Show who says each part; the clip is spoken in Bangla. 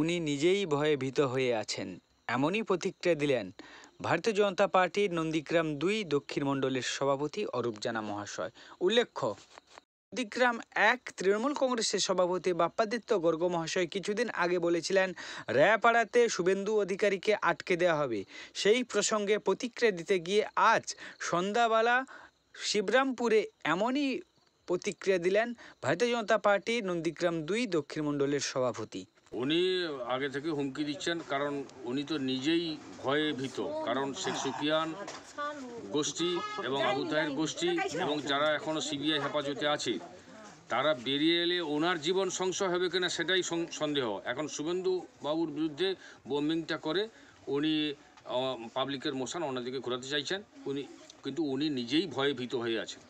Speaker 1: উনি নিজেই ভয়ে ভীত হয়ে আছেন এমনই প্রতিক্রিয়া দিলেন ভারতীয় জনতা পার্টির নন্দীগ্রাম দুই দক্ষিণ মণ্ডলের সভাপতি অরূপ জানা মহাশয় উল্লেখ্য নন্দীগ্রাম এক তৃণমূল কংগ্রেসের সভাপতি বাপ্পাদিত্য গর্গ মহাশয় কিছুদিন আগে বলেছিলেন রায়াপাড়াতে শুভেন্দু অধিকারীকে আটকে দেওয়া হবে সেই প্রসঙ্গে প্রতিক্রিয়া দিতে গিয়ে আজ সন্ধ্যাবেলা শিবরামপুরে এমনই প্রতিক্রিয়া দিলেন ভারতীয় জনতা পার্টি নন্দীগ্রাম দুই দক্ষিণ মণ্ডলের সভাপতি
Speaker 2: উনি আগে থেকে হুমকি দিচ্ছেন কারণ উনি তো নিজেই ভয়ে ভীত কারণ শেখ সুফিয়ান গোষ্ঠী এবং আবু তাহের গোষ্ঠী এবং যারা এখনও সিবিআই হেফাজতে আছে তারা বেরিয়ে এলে ওনার জীবন সংশয় হবে কিনা সেটাই সন্দেহ এখন শুভেন্দু বাবুর বিরুদ্ধে বোম্বিংটা করে উনি পাবলিকের মোশন ওনাদেরকে ঘোরাতে চাইছেন উনি কিন্তু উনি নিজেই ভয়ে ভীত হয়ে আছেন